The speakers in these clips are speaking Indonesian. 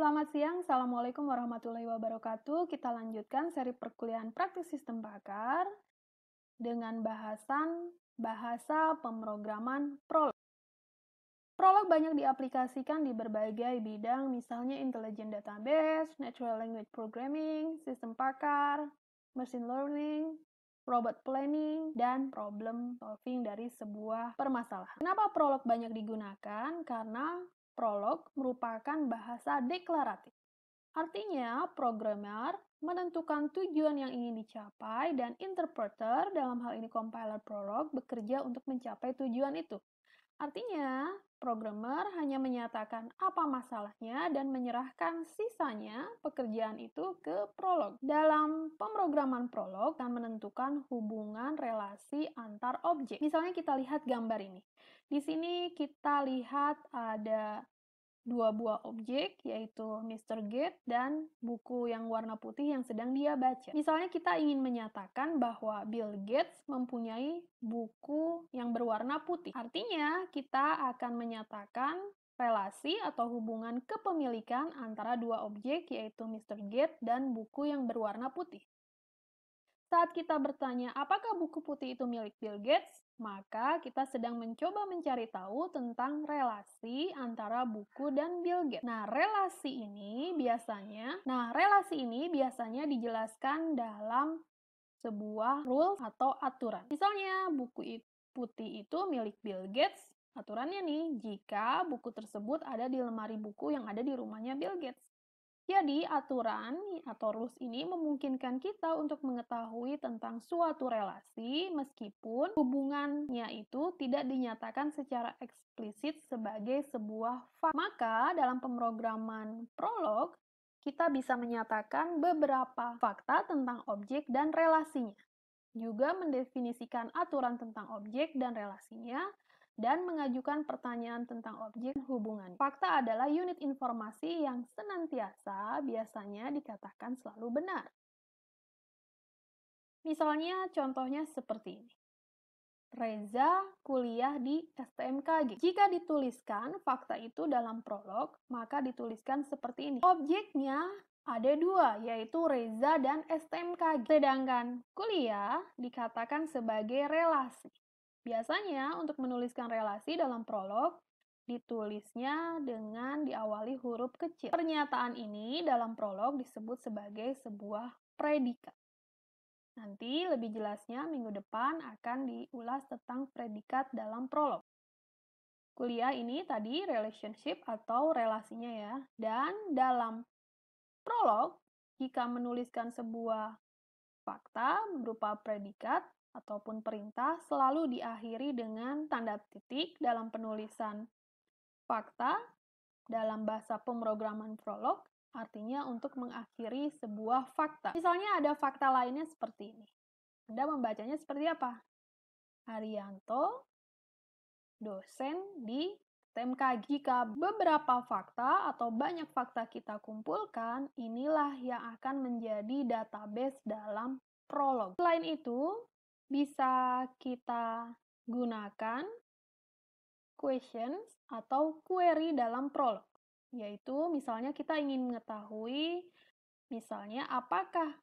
Selamat siang, Assalamualaikum warahmatullahi wabarakatuh. Kita lanjutkan seri perkuliahan praktik sistem bakar dengan bahasan bahasa pemrograman prolog. Prolog banyak diaplikasikan di berbagai bidang, misalnya intelligent database, natural language programming, sistem pakar, machine learning, robot planning, dan problem solving dari sebuah permasalahan. Kenapa prolog banyak digunakan? Karena Prolog merupakan bahasa deklaratif. Artinya, programmer menentukan tujuan yang ingin dicapai dan interpreter, dalam hal ini compiler prolog, bekerja untuk mencapai tujuan itu. Artinya, Programmer hanya menyatakan apa masalahnya dan menyerahkan sisanya pekerjaan itu ke prolog. Dalam pemrograman prolog akan menentukan hubungan relasi antar objek. Misalnya kita lihat gambar ini. Di sini kita lihat ada dua buah objek, yaitu Mr. Gate dan buku yang warna putih yang sedang dia baca. Misalnya kita ingin menyatakan bahwa Bill Gates mempunyai buku yang berwarna putih. Artinya, kita akan menyatakan relasi atau hubungan kepemilikan antara dua objek yaitu Mr. Gate dan buku yang berwarna putih. Saat kita bertanya, apakah buku putih itu milik Bill Gates? Maka kita sedang mencoba mencari tahu tentang relasi antara buku dan Bill Gates. Nah, relasi ini biasanya, nah relasi ini biasanya dijelaskan dalam sebuah rule atau aturan. Misalnya, buku putih itu milik Bill Gates. Aturannya nih, jika buku tersebut ada di lemari buku yang ada di rumahnya Bill Gates. Jadi, aturan atau rules ini memungkinkan kita untuk mengetahui tentang suatu relasi meskipun hubungannya itu tidak dinyatakan secara eksplisit sebagai sebuah fakta. Maka, dalam pemrograman prolog, kita bisa menyatakan beberapa fakta tentang objek dan relasinya. Juga mendefinisikan aturan tentang objek dan relasinya, dan mengajukan pertanyaan tentang objek hubungan. Fakta adalah unit informasi yang senantiasa biasanya dikatakan selalu benar. Misalnya contohnya seperti ini. Reza kuliah di STMKG. Jika dituliskan fakta itu dalam prolog, maka dituliskan seperti ini. Objeknya ada dua, yaitu Reza dan STMKG. Sedangkan kuliah dikatakan sebagai relasi. Biasanya, untuk menuliskan relasi dalam prolog, ditulisnya dengan diawali huruf kecil. Pernyataan ini dalam prolog disebut sebagai sebuah predikat. Nanti lebih jelasnya minggu depan akan diulas tentang predikat dalam prolog. Kuliah ini tadi relationship atau relasinya ya. Dan dalam prolog, jika menuliskan sebuah fakta berupa predikat, ataupun perintah selalu diakhiri dengan tanda titik dalam penulisan fakta dalam bahasa pemrograman prolog artinya untuk mengakhiri sebuah fakta. Misalnya ada fakta lainnya seperti ini. Anda membacanya seperti apa? Arianto, dosen di TMK jika beberapa fakta atau banyak fakta kita kumpulkan, inilah yang akan menjadi database dalam prolog. Selain itu, bisa kita gunakan questions atau query dalam prolog. Yaitu misalnya kita ingin mengetahui misalnya apakah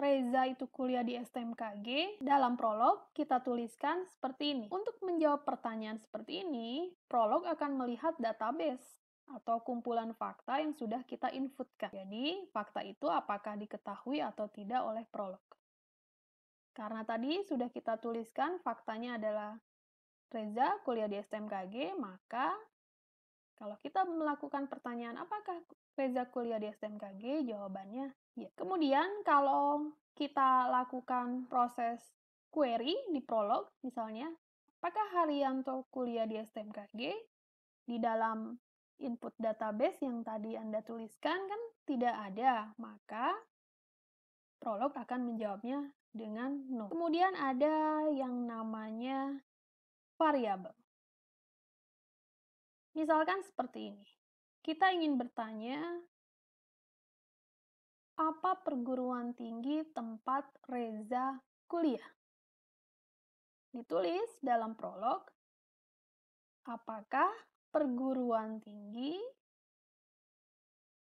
Reza itu kuliah di STMKG, dalam prolog kita tuliskan seperti ini. Untuk menjawab pertanyaan seperti ini, prolog akan melihat database atau kumpulan fakta yang sudah kita inputkan. Jadi, fakta itu apakah diketahui atau tidak oleh prolog. Karena tadi sudah kita tuliskan faktanya adalah Reza kuliah di STMKG, maka kalau kita melakukan pertanyaan apakah Reza kuliah di STMKG, jawabannya ya. Kemudian kalau kita lakukan proses query di prolog misalnya, apakah Haryanto kuliah di STMKG? Di dalam input database yang tadi Anda tuliskan kan tidak ada, maka prolog akan menjawabnya dengan no. Kemudian ada yang namanya variabel. Misalkan seperti ini. Kita ingin bertanya apa perguruan tinggi tempat Reza kuliah? Ditulis dalam prolog, apakah perguruan tinggi,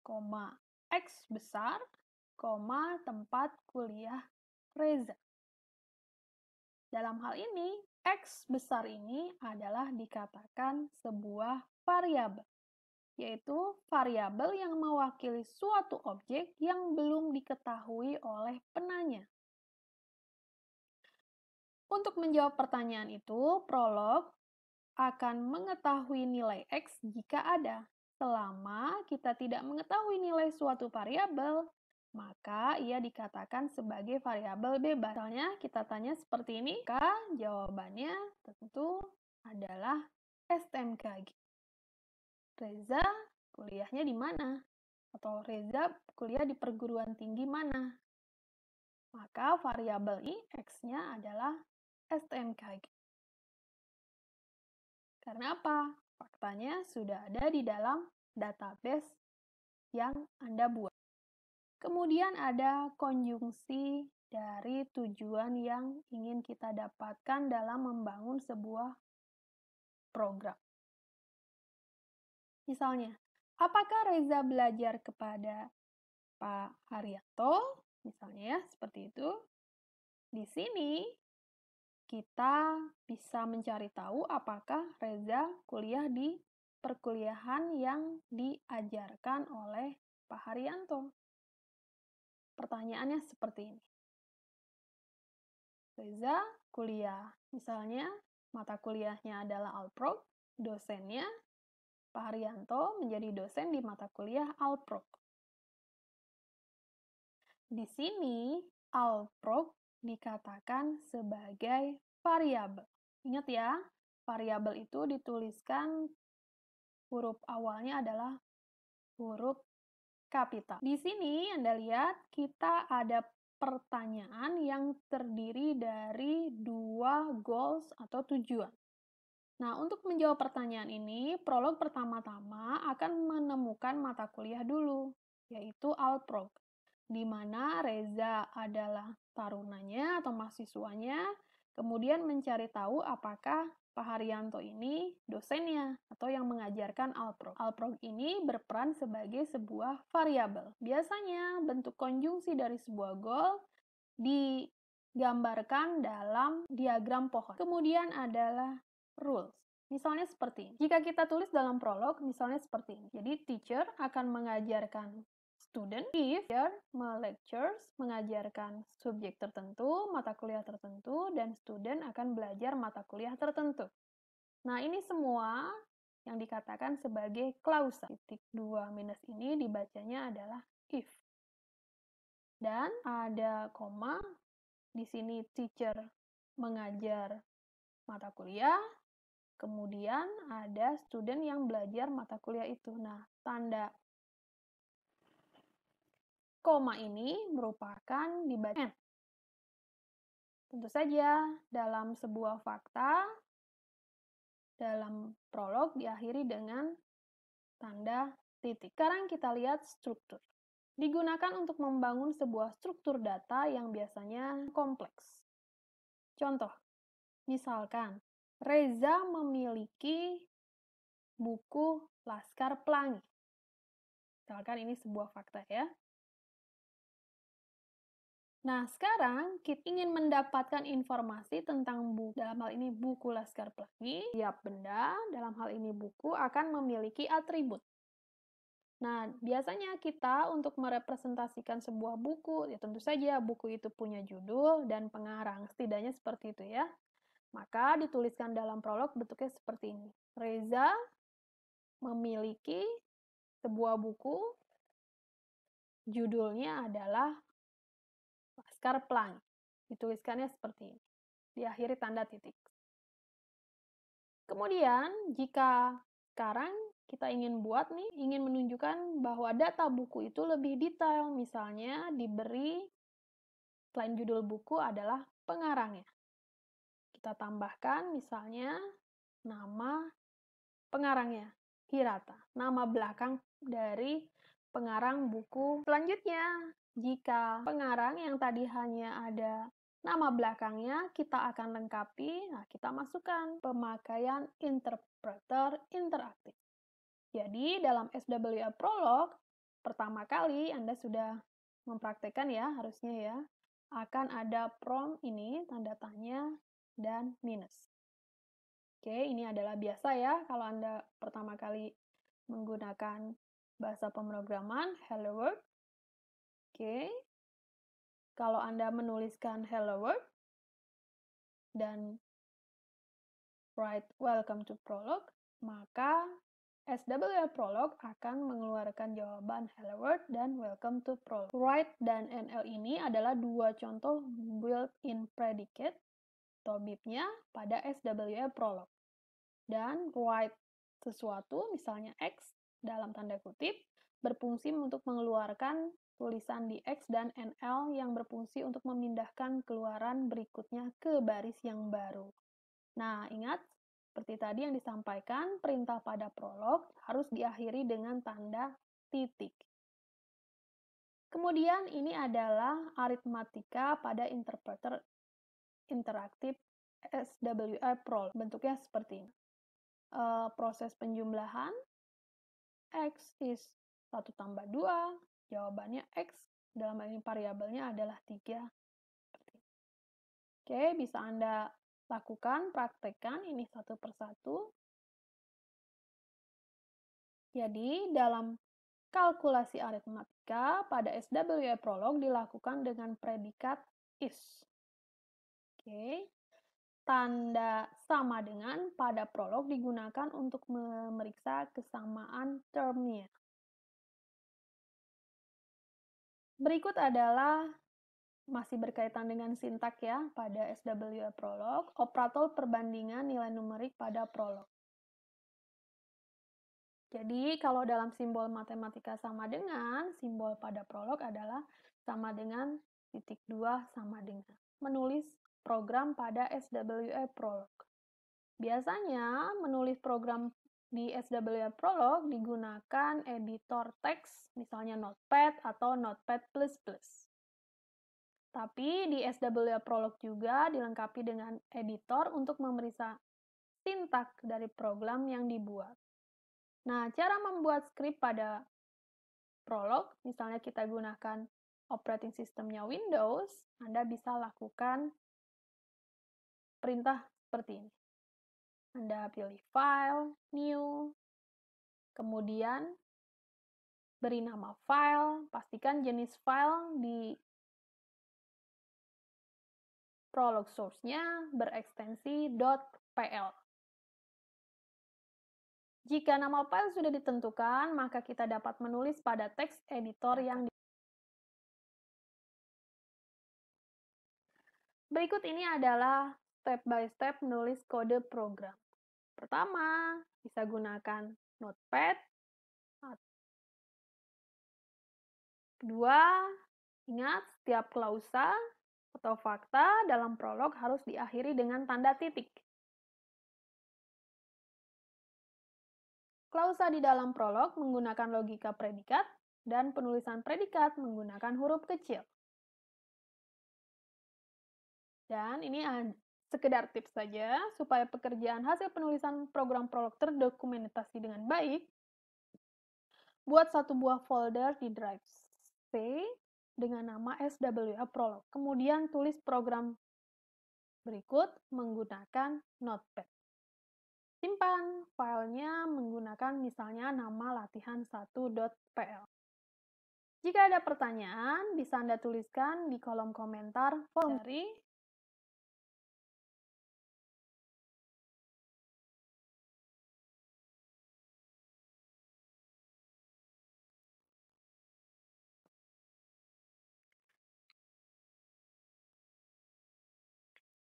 koma, X besar, koma, tempat kuliah Reza. Dalam hal ini, X besar ini adalah dikatakan sebuah variabel, yaitu variabel yang mewakili suatu objek yang belum diketahui oleh penanya. Untuk menjawab pertanyaan itu, prolog akan mengetahui nilai X jika ada. Selama kita tidak mengetahui nilai suatu variabel, maka ia dikatakan sebagai variabel bebas. Misalnya kita tanya seperti ini, k jawabannya tentu adalah STMK. Reza kuliahnya di mana? Atau Reza kuliah di perguruan tinggi mana? Maka variabel i x-nya adalah STMKG. Karena apa? Faktanya sudah ada di dalam database yang Anda buat. Kemudian ada konjungsi dari tujuan yang ingin kita dapatkan dalam membangun sebuah program. Misalnya, apakah Reza belajar kepada Pak Haryanto? Misalnya ya, seperti itu. Di sini kita bisa mencari tahu apakah Reza kuliah di perkuliahan yang diajarkan oleh Pak Haryanto. Pertanyaannya seperti ini. Reza kuliah, misalnya mata kuliahnya adalah Alprog, dosennya Pak Haryanto menjadi dosen di mata kuliah Alprog. Di sini Alprog dikatakan sebagai variabel. Ingat ya, variabel itu dituliskan huruf awalnya adalah huruf kapital. Di sini Anda lihat kita ada pertanyaan yang terdiri dari dua goals atau tujuan. Nah, untuk menjawab pertanyaan ini, prolog pertama-tama akan menemukan mata kuliah dulu, yaitu Alprog, di mana Reza adalah tarunanya atau mahasiswanya, kemudian mencari tahu apakah Pak Haryanto ini dosennya atau yang mengajarkan alprog. Alprog ini berperan sebagai sebuah variabel. Biasanya bentuk konjungsi dari sebuah gol digambarkan dalam diagram pohon. Kemudian adalah rules. Misalnya seperti ini. Jika kita tulis dalam prolog, misalnya seperti ini. Jadi teacher akan mengajarkan student if their lectures mengajarkan subjek tertentu, mata kuliah tertentu, dan student akan belajar mata kuliah tertentu. Nah, ini semua yang dikatakan sebagai klausa. Titik 2 minus ini dibacanya adalah if. Dan ada koma, di sini teacher mengajar mata kuliah, kemudian ada student yang belajar mata kuliah itu. Nah, tanda Koma ini merupakan dibaca. Tentu saja, dalam sebuah fakta, dalam prolog diakhiri dengan tanda titik. Sekarang kita lihat struktur. Digunakan untuk membangun sebuah struktur data yang biasanya kompleks. Contoh, misalkan Reza memiliki buku Laskar Pelangi. Misalkan ini sebuah fakta ya. Nah, sekarang kita ingin mendapatkan informasi tentang buku. Dalam hal ini buku Laskar Pelangi, tiap benda, dalam hal ini buku, akan memiliki atribut. Nah, biasanya kita untuk merepresentasikan sebuah buku, ya tentu saja buku itu punya judul dan pengarang, setidaknya seperti itu ya. Maka dituliskan dalam prolog bentuknya seperti ini. Reza memiliki sebuah buku, judulnya adalah skar plank. Dituliskannya seperti ini. Diakhiri tanda titik. Kemudian, jika sekarang kita ingin buat nih, ingin menunjukkan bahwa data buku itu lebih detail. Misalnya diberi selain judul buku adalah pengarangnya. Kita tambahkan misalnya nama pengarangnya, Hirata. Nama belakang dari pengarang buku selanjutnya. Jika pengarang yang tadi hanya ada nama belakangnya, kita akan lengkapi, nah, kita masukkan pemakaian interpreter interaktif. Jadi, dalam SWA Prolog, pertama kali Anda sudah mempraktekkan ya, harusnya ya, akan ada prom ini, tanda tanya, dan minus. Oke, ini adalah biasa ya, kalau Anda pertama kali menggunakan bahasa pemrograman hello world. Oke. Kalau Anda menuliskan hello world dan write welcome to prolog, maka SWL Prolog akan mengeluarkan jawaban Hello World dan Welcome to Prolog. Write dan NL ini adalah dua contoh built-in predicate atau pada SWL Prolog. Dan write sesuatu, misalnya X, dalam tanda kutip, berfungsi untuk mengeluarkan tulisan di X dan NL yang berfungsi untuk memindahkan keluaran berikutnya ke baris yang baru. Nah, ingat, seperti tadi yang disampaikan, perintah pada prolog harus diakhiri dengan tanda titik. Kemudian ini adalah aritmatika pada interpreter interaktif SWI prolog. Bentuknya seperti ini. E, proses penjumlahan, X is 1 tambah 2, jawabannya X dalam hal ini variabelnya adalah 3. Oke, bisa Anda lakukan, praktekkan ini satu persatu. Jadi, dalam kalkulasi aritmatika pada SWE prolog dilakukan dengan predikat is. Oke. Tanda sama dengan pada prolog digunakan untuk memeriksa kesamaan termnya. Berikut adalah masih berkaitan dengan sintak ya pada SWA prolog, operator perbandingan nilai numerik pada prolog. Jadi kalau dalam simbol matematika sama dengan, simbol pada prolog adalah sama dengan titik 2 sama dengan. Menulis program pada SWA Prolog. Biasanya, menulis program di SWA Prolog digunakan editor teks, misalnya Notepad atau Notepad++. Tapi di SWA Prolog juga dilengkapi dengan editor untuk memeriksa sintak dari program yang dibuat. Nah, cara membuat skrip pada Prolog, misalnya kita gunakan operating systemnya Windows, Anda bisa lakukan perintah seperti ini. Anda pilih file, new, kemudian beri nama file, pastikan jenis file di prolog source-nya berekstensi .pl. Jika nama file sudah ditentukan, maka kita dapat menulis pada teks editor yang di Berikut ini adalah step by step menulis kode program. Pertama, bisa gunakan notepad. Kedua, ingat setiap klausa atau fakta dalam prolog harus diakhiri dengan tanda titik. Klausa di dalam prolog menggunakan logika predikat dan penulisan predikat menggunakan huruf kecil. Dan ini Sekedar tips saja, supaya pekerjaan hasil penulisan program prolog terdokumentasi dengan baik, buat satu buah folder di Drive C dengan nama SWA Prolog. Kemudian tulis program berikut menggunakan Notepad. Simpan filenya menggunakan misalnya nama latihan1.pl. Jika ada pertanyaan, bisa Anda tuliskan di kolom komentar dari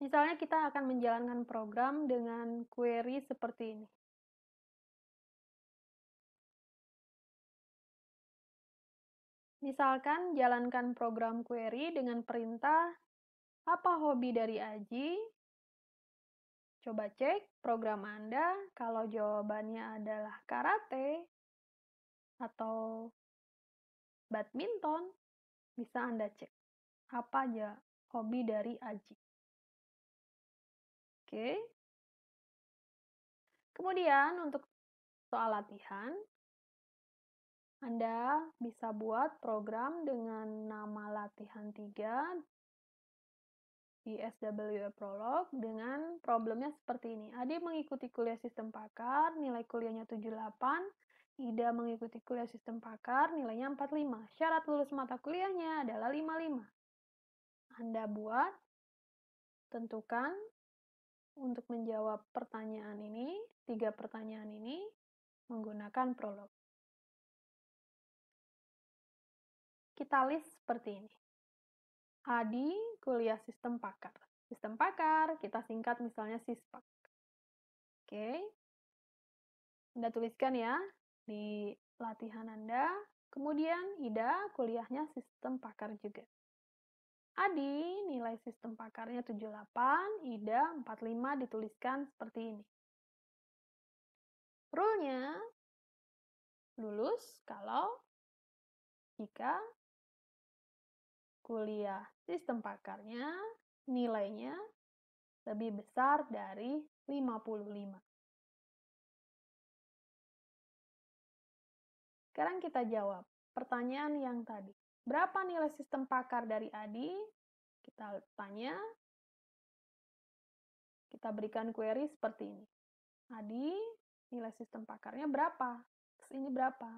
Misalnya kita akan menjalankan program dengan query seperti ini. Misalkan jalankan program query dengan perintah apa hobi dari Aji? Coba cek program Anda kalau jawabannya adalah karate atau badminton, bisa Anda cek apa aja hobi dari Aji. Oke. Kemudian untuk soal latihan, Anda bisa buat program dengan nama latihan 3 di SWE Prolog dengan problemnya seperti ini. Adi mengikuti kuliah sistem pakar, nilai kuliahnya 78. Ida mengikuti kuliah sistem pakar, nilainya 45. Syarat lulus mata kuliahnya adalah 55. Anda buat, tentukan untuk menjawab pertanyaan ini, tiga pertanyaan ini, menggunakan prolog. Kita list seperti ini. Adi kuliah sistem pakar. Sistem pakar, kita singkat misalnya sispak. Oke. Anda tuliskan ya di latihan Anda. Kemudian Ida kuliahnya sistem pakar juga. Adi, nilai sistem pakarnya 78, Ida 45 dituliskan seperti ini. rule lulus kalau jika kuliah sistem pakarnya nilainya lebih besar dari 55. Sekarang kita jawab pertanyaan yang tadi. Berapa nilai sistem pakar dari Adi? Kita tanya. Kita berikan query seperti ini. Adi, nilai sistem pakarnya berapa? Terus ini berapa?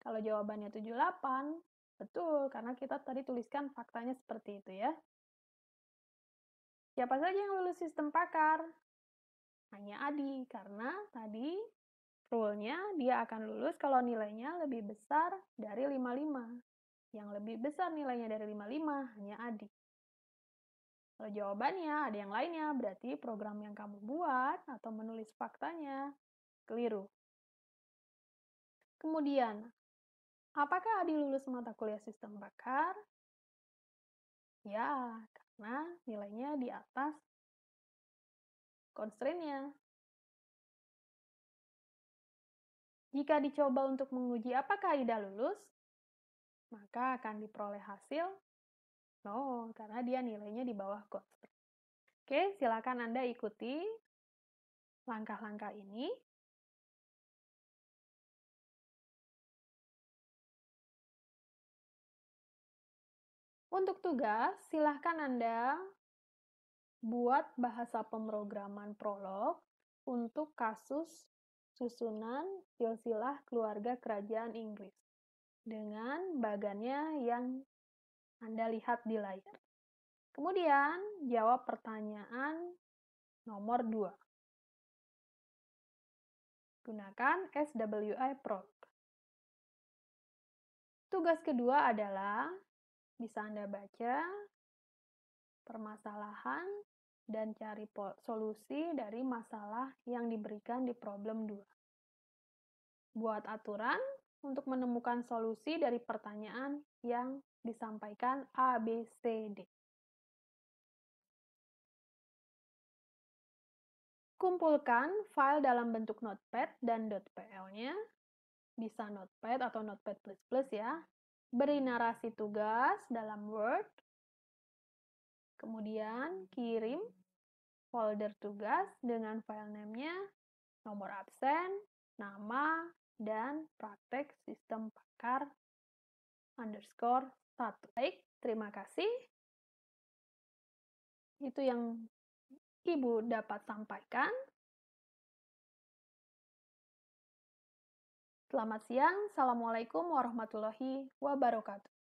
Kalau jawabannya 78, Betul, karena kita tadi tuliskan faktanya seperti itu ya. Siapa saja yang lulus sistem pakar? Hanya Adi, karena tadi rule-nya dia akan lulus kalau nilainya lebih besar dari 55. Yang lebih besar nilainya dari 55 hanya Adi. Kalau jawabannya ada yang lainnya, berarti program yang kamu buat atau menulis faktanya keliru. Kemudian, apakah Adi lulus mata kuliah sistem bakar? Ya, karena nilainya di atas constraint-nya. Jika dicoba untuk menguji apakah Ida lulus, maka akan diperoleh hasil no, karena dia nilainya di bawah konstruk. Oke, silakan Anda ikuti langkah-langkah ini. Untuk tugas, silakan Anda buat bahasa pemrograman prolog untuk kasus susunan silsilah keluarga kerajaan Inggris dengan bagannya yang Anda lihat di layar. Kemudian, jawab pertanyaan nomor 2. Gunakan SWI Pro. Tugas kedua adalah bisa Anda baca permasalahan dan cari solusi dari masalah yang diberikan di problem 2. Buat aturan untuk menemukan solusi dari pertanyaan yang disampaikan A, B, C, D. Kumpulkan file dalam bentuk notepad dan .pl-nya, bisa notepad atau notepad++ ya. Beri narasi tugas dalam Word, kemudian kirim folder tugas dengan file name-nya, nomor absen, nama, dan praktek sistem pakar underscore satu. Baik, terima kasih. Itu yang Ibu dapat sampaikan. Selamat siang. Assalamualaikum warahmatullahi wabarakatuh.